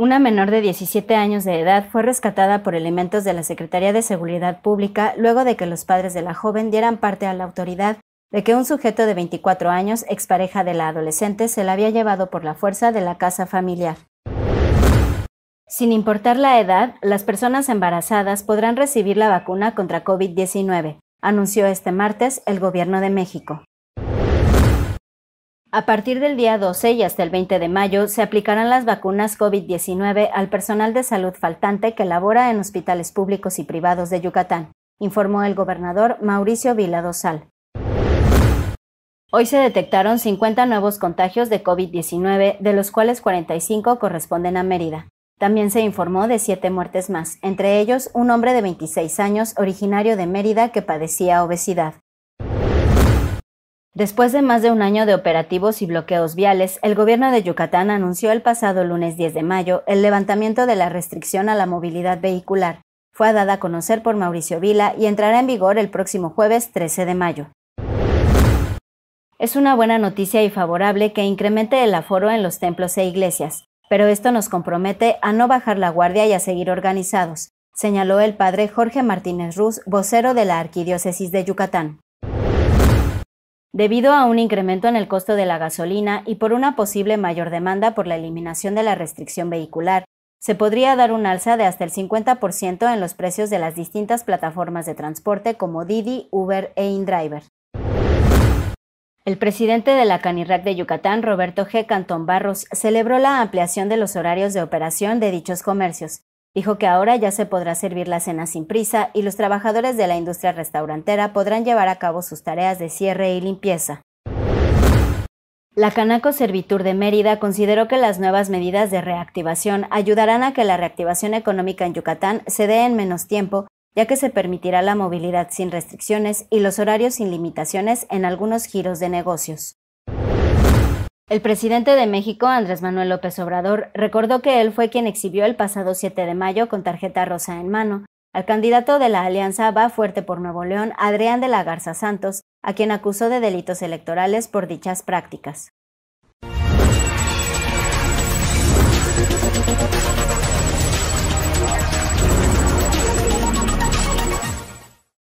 Una menor de 17 años de edad fue rescatada por elementos de la Secretaría de Seguridad Pública luego de que los padres de la joven dieran parte a la autoridad de que un sujeto de 24 años, expareja de la adolescente, se la había llevado por la fuerza de la casa familiar. Sin importar la edad, las personas embarazadas podrán recibir la vacuna contra COVID-19, anunció este martes el Gobierno de México. A partir del día 12 y hasta el 20 de mayo se aplicarán las vacunas COVID-19 al personal de salud faltante que labora en hospitales públicos y privados de Yucatán, informó el gobernador Mauricio Vila Dosal. Hoy se detectaron 50 nuevos contagios de COVID-19, de los cuales 45 corresponden a Mérida. También se informó de siete muertes más, entre ellos un hombre de 26 años originario de Mérida que padecía obesidad. Después de más de un año de operativos y bloqueos viales, el gobierno de Yucatán anunció el pasado lunes 10 de mayo el levantamiento de la restricción a la movilidad vehicular. Fue dada a conocer por Mauricio Vila y entrará en vigor el próximo jueves 13 de mayo. Es una buena noticia y favorable que incremente el aforo en los templos e iglesias, pero esto nos compromete a no bajar la guardia y a seguir organizados, señaló el padre Jorge Martínez Ruz, vocero de la Arquidiócesis de Yucatán. Debido a un incremento en el costo de la gasolina y por una posible mayor demanda por la eliminación de la restricción vehicular, se podría dar un alza de hasta el 50% en los precios de las distintas plataformas de transporte como Didi, Uber e InDriver. El presidente de la Canirac de Yucatán, Roberto G. Cantón Barros, celebró la ampliación de los horarios de operación de dichos comercios, Dijo que ahora ya se podrá servir la cena sin prisa y los trabajadores de la industria restaurantera podrán llevar a cabo sus tareas de cierre y limpieza. La Canaco Servitur de Mérida consideró que las nuevas medidas de reactivación ayudarán a que la reactivación económica en Yucatán se dé en menos tiempo, ya que se permitirá la movilidad sin restricciones y los horarios sin limitaciones en algunos giros de negocios. El presidente de México, Andrés Manuel López Obrador, recordó que él fue quien exhibió el pasado 7 de mayo con tarjeta rosa en mano al candidato de la Alianza Va Fuerte por Nuevo León, Adrián de la Garza Santos, a quien acusó de delitos electorales por dichas prácticas.